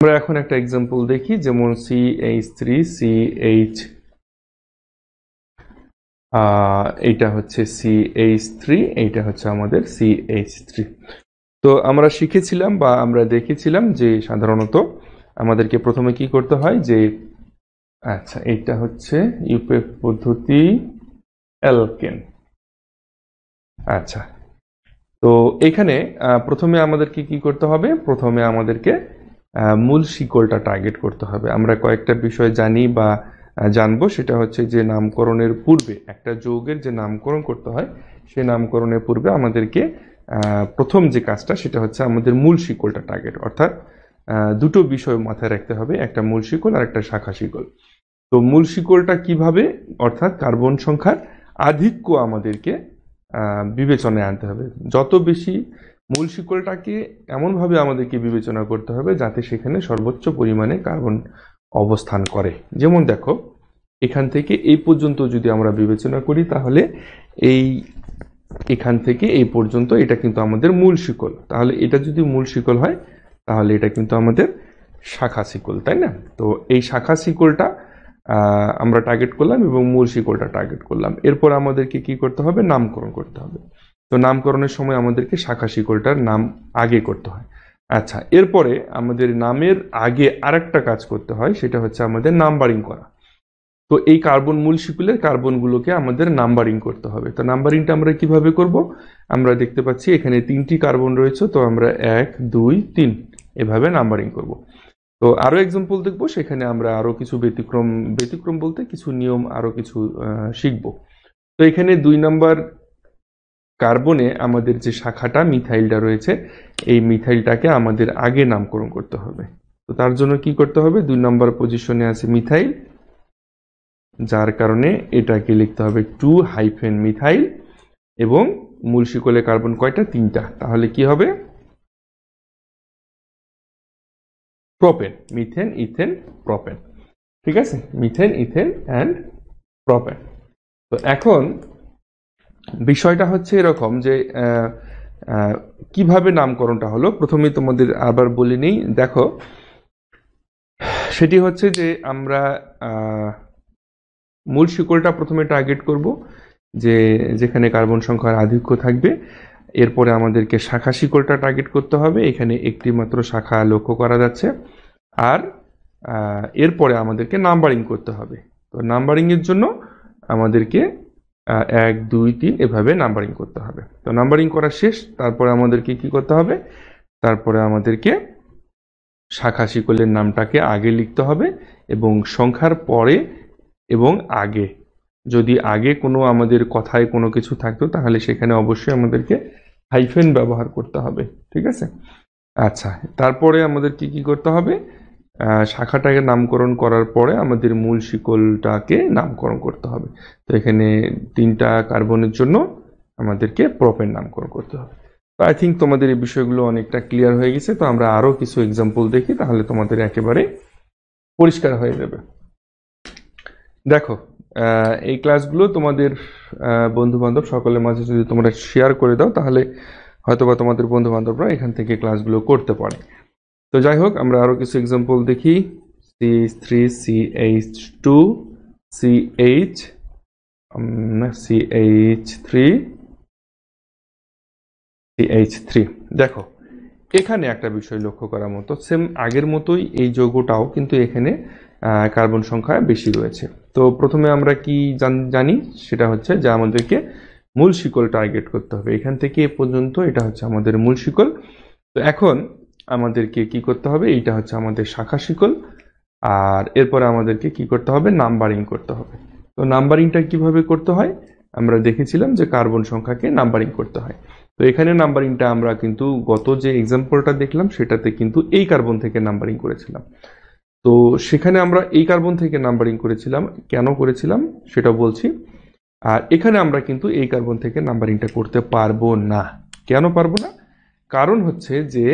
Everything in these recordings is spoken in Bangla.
আমরা এখন একটা এক্সাম্পল দেখি যেমন C H three C H এইটা হচ্ছে সি এইচ থ্রি এইটা হচ্ছে আমাদের সি এইচ থ্রি তো আমরা শিখেছিলাম বা আমরা দেখেছিলাম যে সাধারণত আমাদেরকে প্রথমে কি করতে হয় যে আচ্ছা এটা হচ্ছে ইউপিএফ পদ্ধতি অ্যালকেন আচ্ছা তো এখানে প্রথমে আমাদেরকে কি করতে হবে প্রথমে আমাদেরকে মূল শিকলটা টার্গেট করতে হবে আমরা কয়েকটা বিষয় জানি বা জানবো সেটা হচ্ছে যে নামকরণের পূর্বে একটা যৌগের যে নামকরণ করতে হয় সে নামকরণের পূর্বে আমাদেরকে প্রথম যে কাজটা সেটা হচ্ছে আমাদের মূল শিকলটা টার্গেট অর্থাৎ দুটো বিষয় মাথায় রাখতে হবে একটা মূল শিকল আর একটা শাখা শিকল তো মূল শিকলটা কিভাবে অর্থাৎ কার্বন সংখ্যার আধিক্য আমাদেরকে বিবেচনায় আনতে হবে যত বেশি মূল শিকলটাকে এমনভাবে আমাদেরকে বিবেচনা করতে হবে যাতে সেখানে সর্বোচ্চ পরিমাণে কার্বন অবস্থান করে যেমন দেখো এখান থেকে এই পর্যন্ত যদি আমরা বিবেচনা করি তাহলে এই এখান থেকে এই পর্যন্ত এটা কিন্তু আমাদের মূল শিকল তাহলে এটা যদি মূল শিকল হয় তাহলে এটা কিন্তু আমাদের শাখা শিকল তাই না তো এই শাখা শিকলটা আমরা টার্গেট করলাম এবং মূল শিকলটা টার্গেট করলাম এরপর আমাদেরকে কি করতে হবে নামকরণ করতে হবে তো নামকরণের সময় আমাদেরকে শাখা শিকলটার নাম আগে করতে হয় আচ্ছা এরপরে আমাদের নামের আগে আরেকটা কাজ করতে হয় সেটা হচ্ছে আমাদের নাম্বারিং করা তো এই কার্বন মূল শিকুলের কার্বনগুলোকে আমাদের নাম্বারিং করতে হবে তো নাম্বারিংটা আমরা কিভাবে করব আমরা দেখতে পাচ্ছি এখানে তিনটি কার্বন রয়েছে তো আমরা এক দুই তিন এভাবে নাম্বারিং করব তো আরও এক্সাম্পল দেখব সেখানে আমরা আরও কিছু ব্যতিক্রম ব্যতিক্রম বলতে কিছু নিয়ম আরও কিছু শিখব তো এখানে দুই নাম্বার কার্বনে আমাদের যে শাখাটা মিথাইলটা রয়েছে এই মিথাইলটাকে আমাদের আগে নামকরণ করতে হবে তো তার জন্য কি করতে হবে দুই নম্বর পজিশনে আছে মিথাইল যার কারণে এটাকে লিখতে হবে টু হাইফেন মিথাইল এবং মূল শিকলে কার্বন কয়টা তিনটা তাহলে কি হবে প্রোপেন মিথেন ইথেন প্রপেন ঠিক আছে মিথেন ইথেন অ্যান্ড প্রপেন তো এখন বিষয়টা হচ্ছে এরকম যে কিভাবে নামকরণটা হলো প্রথমেই তোমাদের আবার বলিনি দেখো সেটি হচ্ছে যে আমরা মূল শিকলটা প্রথমে টার্গেট করব যে যেখানে কার্বন সংখ্যার আধিক্য থাকবে এরপরে আমাদেরকে শাখা শিকড়টা টার্গেট করতে হবে এখানে একটি মাত্র শাখা লক্ষ্য করা যাচ্ছে আর এরপরে আমাদেরকে নাম্বারিং করতে হবে তো নাম্বারিংয়ের জন্য আমাদেরকে এক দুই তিন এভাবে নাম্বারিং করতে হবে তো নাম্বারিং করা শেষ তারপরে আমাদেরকে কি করতে হবে তারপরে আমাদেরকে শাখা শিকলের নামটাকে আগে লিখতে হবে এবং সংখ্যার পরে এবং আগে যদি আগে কোনো আমাদের কথায় কোনো কিছু থাকতো তাহলে সেখানে অবশ্যই আমাদেরকে হাইফেন ব্যবহার করতে হবে ঠিক আছে আচ্ছা তারপরে আমাদেরকে কি করতে হবে শাখাটাকে নামকরণ করার পরে আমাদের মূল শিকলটাকে নামকরণ করতে হবে তো এখানে তিনটা কার্বনের জন্য আমাদেরকে প্রপের নামকরণ করতে হবে তো আই থিঙ্ক তোমাদের এই বিষয়গুলো অনেকটা ক্লিয়ার হয়ে গেছে তো আমরা আরও কিছু এক্সাম্পল দেখি তাহলে তোমাদের একেবারে পরিষ্কার হয়ে যাবে দেখো এই ক্লাসগুলো তোমাদের বন্ধুবান্ধব সকলের মাঝে যদি তোমরা শেয়ার করে দাও তাহলে হয়তোবা তোমাদের বন্ধুবান্ধবরা এখান থেকে ক্লাসগুলো করতে পারে তো যাই হোক আমরা আরও কিছু এক্সাম্পল দেখি C three C H two C H C H three C H three দেখো এখানে একটা বিষয় লক্ষ্য করার মতো সেম আগের মতোই এই যৌগটাও কিন্তু এখানে কার্বন সংখ্যা বেশি রয়েছে তো প্রথমে আমরা কি জানি সেটা হচ্ছে যে আমাদেরকে মূল শিকল টার্গেট করতে হবে এখান থেকে এ পর্যন্ত এটা হচ্ছে আমাদের মূল শিকল তো এখন আমাদেরকে কি করতে হবে এইটা হচ্ছে আমাদের শাখা শিকল আর এরপরে আমাদেরকে কি করতে হবে নাম্বারিং করতে হবে তো নাম্বারিংটা কিভাবে করতে হয় আমরা দেখেছিলাম যে কার্বন সংখ্যাকে নাম্বারিং করতে হয় তো এখানে নাম্বারিংটা আমরা কিন্তু গত যে এক্সাম্পলটা দেখলাম সেটাতে কিন্তু এই কার্বন থেকে নাম্বারিং করেছিলাম তো সেখানে আমরা এই কার্বন থেকে নাম্বারিং করেছিলাম কেন করেছিলাম সেটা বলছি আর এখানে আমরা কিন্তু এই কার্বন থেকে নাম্বারিংটা করতে পারবো না কেন পারবো না কারণ হচ্ছে যে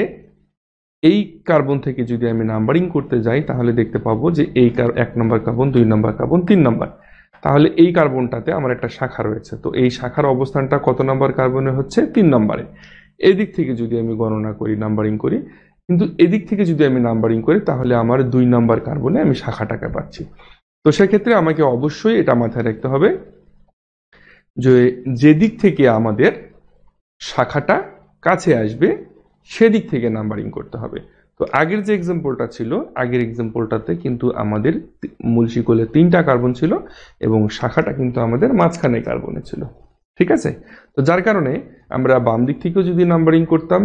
এই কার্বন থেকে যদি আমি নাম্বারিং করতে যাই তাহলে দেখতে পাবো যে এই এক নম্বর কার্বন দুই নম্বর কার্বন তিন নম্বর তাহলে এই কার্বনটাতে আমার একটা শাখা রয়েছে তো এই শাখার অবস্থানটা কত নম্বর কার্বনে হচ্ছে তিন নম্বরে এদিক থেকে যদি আমি গণনা করি নাম্বারিং করি কিন্তু এদিক থেকে যদি আমি নাম্বারিং করি তাহলে আমার দুই নম্বর কার্বনে আমি শাখাটাকে পাচ্ছি তো সেক্ষেত্রে আমাকে অবশ্যই এটা মাথায় রাখতে হবে যে যেদিক থেকে আমাদের শাখাটা কাছে আসবে সেদিক থেকে নাম্বারিং করতে হবে তো আগের যে এক্সাম্পলটা ছিল আগের এক্সাম্পলটাতে কিন্তু আমাদের মূল শিকলে তিনটা কার্বন ছিল এবং শাখাটা কিন্তু আমাদের মাঝখানে কার্বনে ছিল ঠিক আছে তো যার কারণে আমরা বাম দিক থেকেও যদি নাম্বারিং করতাম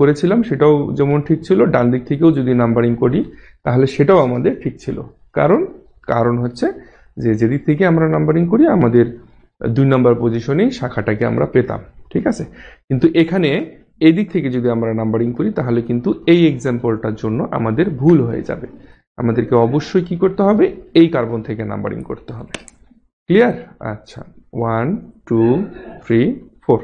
করেছিলাম সেটাও যেমন ঠিক ছিল ডান দিক থেকেও যদি নাম্বারিং করি তাহলে সেটাও আমাদের ঠিক ছিল কারণ কারণ হচ্ছে যে যেদিক থেকে আমরা নাম্বারিং করি আমাদের দুই নম্বর পজিশনেই শাখাটাকে আমরা পেতাম ঠিক আছে কিন্তু এখানে এদিক থেকে যদি আমরা নাম্বারিং করি তাহলে কিন্তু এই এক্সাম্পলটার জন্য আমাদের ভুল হয়ে যাবে আমাদেরকে অবশ্যই কি করতে হবে এই কার্বন থেকে নাম্বারিং করতে হবে ক্লিয়ার আচ্ছা ওয়ান টু থ্রি ফোর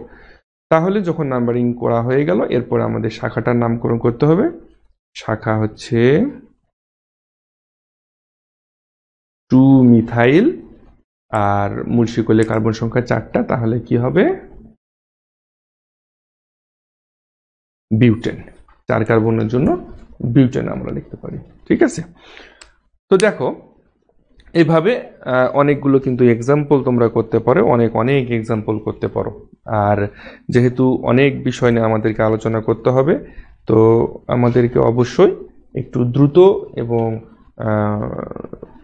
তাহলে যখন নাম্বারিং করা হয়ে গেল এরপর আমাদের শাখাটার নামকরণ করতে হবে শাখা হচ্ছে টু মিথাইল আর মুর্শিকলে কার্বন সংখ্যা চারটা তাহলে কি হবে বিউটেন চার কার্বনের জন্য বিউটেন আমরা লিখতে পারি ঠিক আছে তো দেখো এভাবে অনেকগুলো কিন্তু এক্সাম্পল তোমরা করতে পারো অনেক অনেক এক্সাম্পল করতে পারো আর যেহেতু অনেক বিষয় নিয়ে আমাদেরকে আলোচনা করতে হবে তো আমাদেরকে অবশ্যই একটু দ্রুত এবং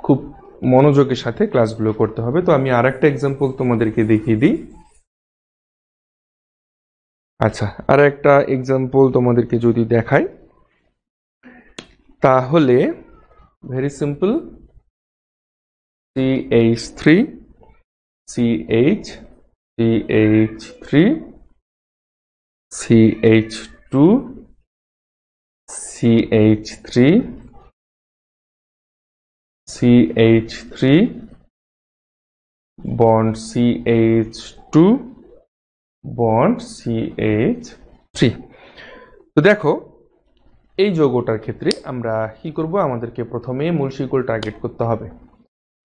খুব মনোযোগের সাথে ক্লাসগুলো করতে হবে তো আমি আর একটা এক্সাম্পল তোমাদেরকে দেখিয়ে দিই আচ্ছা আর একটা এক্সাম্পল তোমাদেরকে যদি দেখাই তাহলে very simple C H three C H C H three C H two C H three C H three bond C H two bond H three তো দেখো এই যৌগটার ক্ষেত্রে আমরা কি করব আমাদেরকে প্রথমে মূল টার্গেট করতে হবে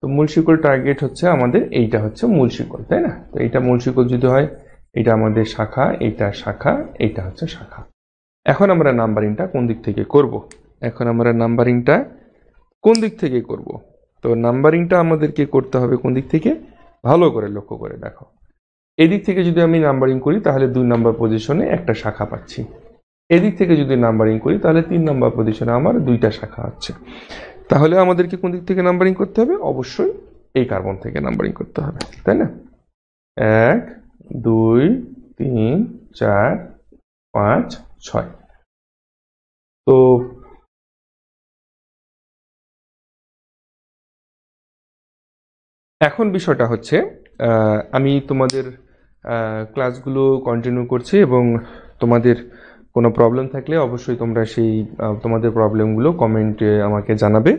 তো মূল টার্গেট হচ্ছে আমাদের এইটা হচ্ছে মূল তাই না তো এইটা মূল যদি হয় এটা আমাদের শাখা এইটা শাখা এইটা হচ্ছে শাখা এখন আমরা নাম্বারিংটা কোন দিক থেকে করব। এখন আমরা নাম্বারিংটা কোন দিক থেকে করব। তো নাম্বারিংটা আমাদেরকে করতে হবে কোন দিক থেকে ভালো করে লক্ষ্য করে দেখো এদিক থেকে যদি আমি নাম্বারিং করি তাহলে দুই নাম্বার পজিশনে একটা শাখা পাচ্ছি এদিক থেকে যদি নাম্বারিং করি তাহলে তিন নাম্বার পজিশনে আমার দুইটা শাখা আছে তাহলে আমাদেরকে কোন দিক থেকে নাম্বারিং করতে হবে অবশ্যই এই কার্বন থেকে নাম্বারিং করতে হবে তাই না এক দুই তিন চার পাঁচ ছয় তো এখন বিষয়টা হচ্ছে আমি তোমাদের ক্লাসগুলো কন্টিনিউ করছি এবং তোমাদের কোনো প্রবলেম থাকলে অবশ্যই তোমরা সেই তোমাদের প্রবলেমগুলো কমেন্টে আমাকে জানাবে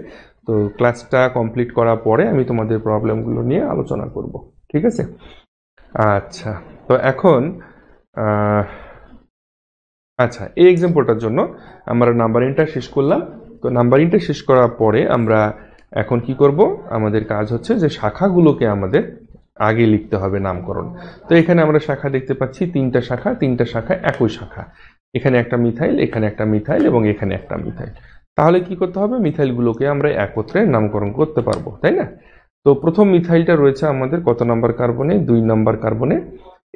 তো ক্লাসটা কমপ্লিট করার পরে আমি তোমাদের প্রবলেমগুলো নিয়ে আলোচনা করব ঠিক আছে আচ্ছা তো এখন আচ্ছা এই এক্সাম্পলটার জন্য আমরা নাম্বারিংটা শেষ করলাম তো নাম্বারিংটা শেষ করার পরে আমরা এখন কি করব আমাদের কাজ হচ্ছে যে শাখাগুলোকে আমাদের আগে লিখতে হবে নামকরণ তো এখানে আমরা শাখা দেখতে পাচ্ছি তিনটা শাখা তিনটা শাখা একই শাখা এখানে একটা মিথাইল এখানে একটা মিথাইল এবং এখানে একটা মিথাইল তাহলে কি করতে হবে মিথাইলগুলোকে আমরা একত্রে নামকরণ করতে পারবো তাই না তো প্রথম মিথাইলটা রয়েছে আমাদের কত নাম্বার কার্বনে দুই নাম্বার কার্বনে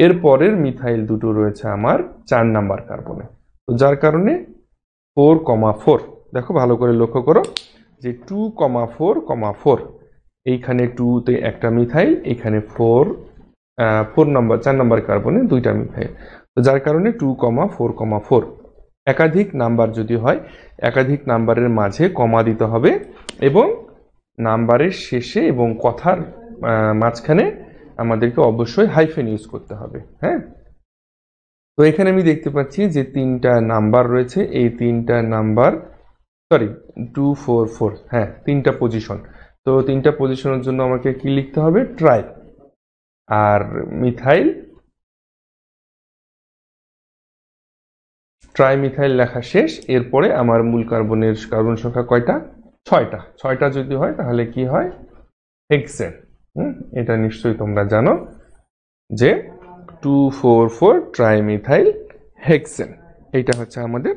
এর পরের মিথাইল দুটো রয়েছে আমার চার নাম্বার কার্বনে তো যার কারণে ফোর কমা ফোর দেখো ভালো করে লক্ষ্য করো যে two comma four comma four এইখানে টুতে একটা মিথাইল এখানে ফোর ফোর নাম্বার চার নাম্বার কার্বনে দুইটা মিথাইল তো যার কারণে two comma four comma four একাধিক নাম্বার যদি হয় একাধিক নাম্বারের মাঝে কমা দিতে হবে এবং নাম্বারের শেষে এবং কথার মাঝখানে আমাদেরকে অবশ্যই হাইফেন ইউজ করতে হবে হ্যাঁ তো এখানে আমি দেখতে পাচ্ছি যে তিনটা নাম্বার রয়েছে এই তিনটা number sorry two four four হ্যাঁ তিনটা পজিশন তো তিনটা পজিশনের জন্য আমাকে কি লিখতে হবে ট্রাই আর মিথাইল ট্রাইমিথাইল লেখা শেষ এরপরে আমার মূল কার্বনের কার্বন সংখ্যা কয়টা ছয়টা ছয়টা যদি হয় তাহলে কি হয় হেক্সেন হুম এটা নিশ্চয়ই তোমরা জানো যে two four four trimethyl hexane এইটা হচ্ছে আমাদের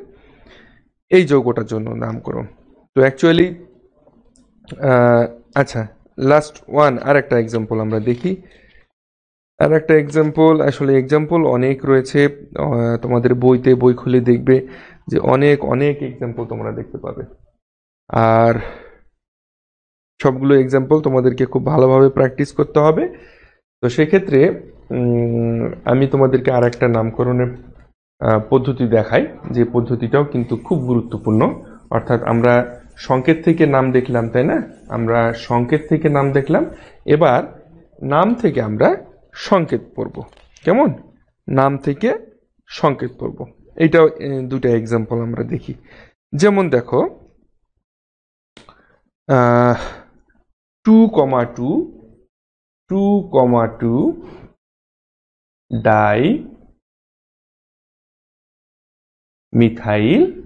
এই যৌগটার জন্য নামকরণ তো অ্যাকচুয়ালি আচ্ছা লাস্ট ওয়ান আর একটা এক্সাম্পল আমরা দেখি আর একটা এক্সাম্পল আসলে এক্সাম্পল অনেক রয়েছে তোমাদের বইতে বই খুলে দেখবে যে অনেক অনেক এক্সাম্পল তোমরা দেখতে পাবে আর সবগুলো এক্সাম্পল তোমাদেরকে খুব ভালোভাবে প্র্যাকটিস করতে হবে তো সেক্ষেত্রে আমি তোমাদেরকে আর একটা নামকরণের পদ্ধতি দেখাই যে পদ্ধতিটাও কিন্তু খুব গুরুত্বপূর্ণ অর্থাৎ আমরা সংকেত থেকে নাম দেখলাম তাই না আমরা সংকেত থেকে নাম দেখলাম এবার নাম থেকে আমরা সংকেত পড়ব কেমন নাম থেকে সংকেত পড়ব এইটাও দুটা এক্সাম্পল আমরা দেখি যেমন দেখো two comma two two comma two die methyl